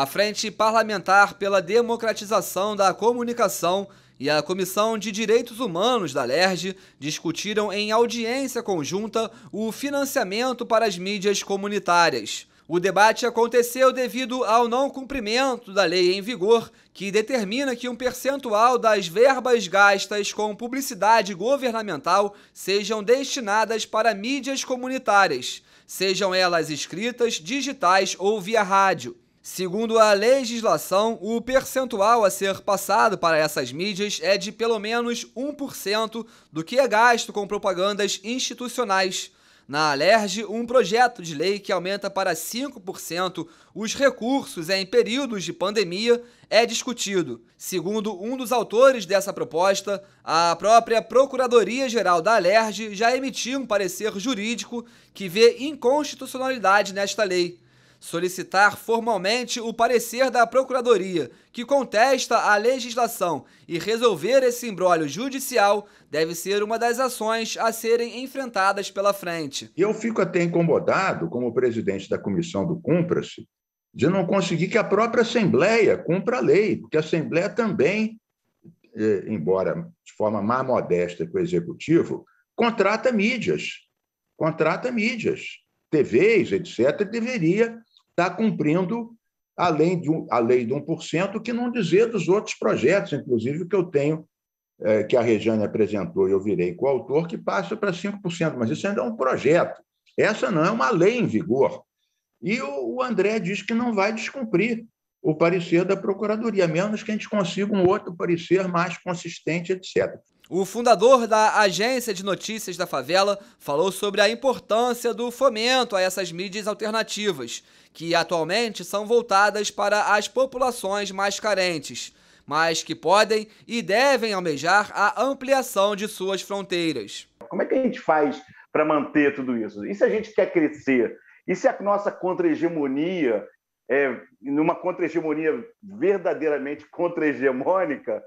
a Frente Parlamentar pela Democratização da Comunicação e a Comissão de Direitos Humanos da LERJ discutiram em audiência conjunta o financiamento para as mídias comunitárias. O debate aconteceu devido ao não cumprimento da lei em vigor, que determina que um percentual das verbas gastas com publicidade governamental sejam destinadas para mídias comunitárias, sejam elas escritas, digitais ou via rádio. Segundo a legislação, o percentual a ser passado para essas mídias é de pelo menos 1% do que é gasto com propagandas institucionais. Na Alerj, um projeto de lei que aumenta para 5% os recursos em períodos de pandemia é discutido. Segundo um dos autores dessa proposta, a própria Procuradoria-Geral da Alerj já emitiu um parecer jurídico que vê inconstitucionalidade nesta lei solicitar formalmente o parecer da Procuradoria, que contesta a legislação, e resolver esse imbróglio judicial deve ser uma das ações a serem enfrentadas pela frente. Eu fico até incomodado, como presidente da comissão do Cumpra-se, de não conseguir que a própria Assembleia cumpra a lei, porque a Assembleia também, é, embora de forma mais modesta que o Executivo, contrata mídias, contrata mídias, TVs, etc., deveria está cumprindo a lei, de um, a lei de 1%, que não dizer dos outros projetos, inclusive que eu tenho, é, que a Rejane apresentou e eu virei com o autor que passa para 5%, mas isso ainda é um projeto. Essa não é uma lei em vigor. E o, o André diz que não vai descumprir o parecer da Procuradoria, a menos que a gente consiga um outro parecer mais consistente, etc. O fundador da Agência de Notícias da Favela falou sobre a importância do fomento a essas mídias alternativas, que atualmente são voltadas para as populações mais carentes, mas que podem e devem almejar a ampliação de suas fronteiras. Como é que a gente faz para manter tudo isso? E se a gente quer crescer? E se a nossa contra-hegemonia, é, numa contra-hegemonia verdadeiramente contra-hegemônica,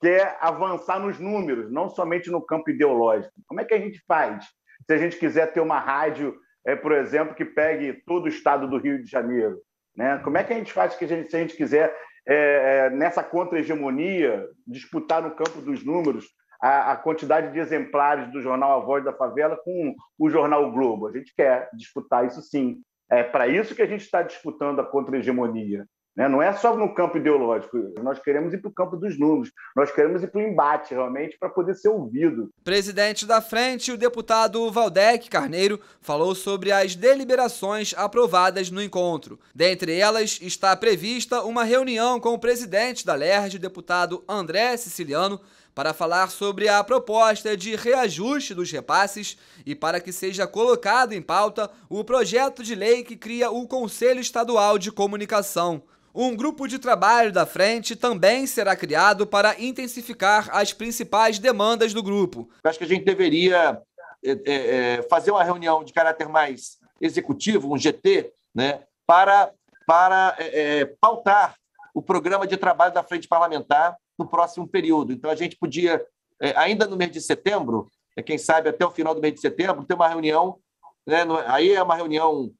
quer avançar nos números, não somente no campo ideológico. Como é que a gente faz? Se a gente quiser ter uma rádio, é, por exemplo, que pegue todo o estado do Rio de Janeiro, né? Como é que a gente faz que a gente, se a gente quiser é, nessa contra-hegemonia disputar no campo dos números a, a, quantidade de exemplares do jornal A Voz da Favela com o jornal o Globo? A gente quer disputar isso sim. É para isso que a gente está disputando a contra-hegemonia. Né? Não é só no campo ideológico, nós queremos ir para o campo dos números, nós queremos ir para o embate, realmente, para poder ser ouvido. Presidente da frente, o deputado Valdec Carneiro falou sobre as deliberações aprovadas no encontro. Dentre elas, está prevista uma reunião com o presidente da LERJ, deputado André Siciliano, para falar sobre a proposta de reajuste dos repasses e para que seja colocado em pauta o projeto de lei que cria o Conselho Estadual de Comunicação. Um grupo de trabalho da frente também será criado para intensificar as principais demandas do grupo. acho que a gente deveria é, é, é, fazer uma reunião de caráter mais executivo, um GT, né, para, para é, é, pautar o programa de trabalho da frente parlamentar no próximo período. Então, a gente podia, é, ainda no mês de setembro, quem sabe até o final do mês de setembro, ter uma reunião. Né, aí é uma reunião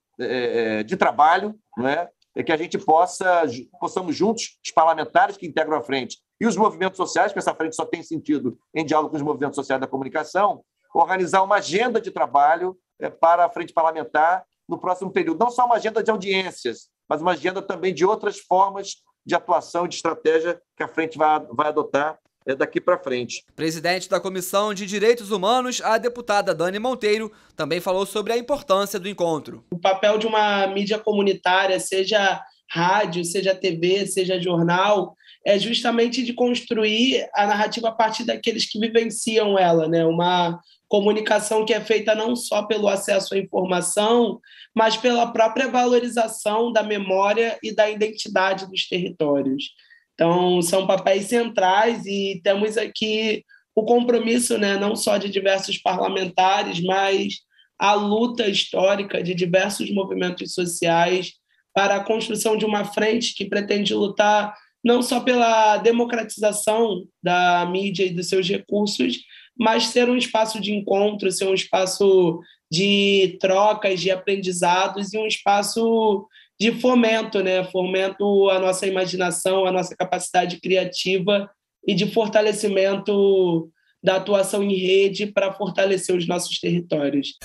de trabalho, não é? é que a gente possa, possamos juntos, os parlamentares que integram a frente e os movimentos sociais, que essa frente só tem sentido em diálogo com os movimentos sociais da comunicação, organizar uma agenda de trabalho é, para a frente parlamentar no próximo período. Não só uma agenda de audiências, mas uma agenda também de outras formas de atuação e de estratégia que a frente vai, vai adotar é daqui para frente. Presidente da Comissão de Direitos Humanos, a deputada Dani Monteiro, também falou sobre a importância do encontro. O papel de uma mídia comunitária, seja rádio, seja TV, seja jornal, é justamente de construir a narrativa a partir daqueles que vivenciam ela, né? Uma comunicação que é feita não só pelo acesso à informação, mas pela própria valorização da memória e da identidade dos territórios. Então, são papéis centrais e temos aqui o compromisso, né, não só de diversos parlamentares, mas a luta histórica de diversos movimentos sociais para a construção de uma frente que pretende lutar não só pela democratização da mídia e dos seus recursos, mas ser um espaço de encontro, ser um espaço de trocas, de aprendizados e um espaço de fomento, né? Fomento a nossa imaginação, a nossa capacidade criativa e de fortalecimento da atuação em rede para fortalecer os nossos territórios.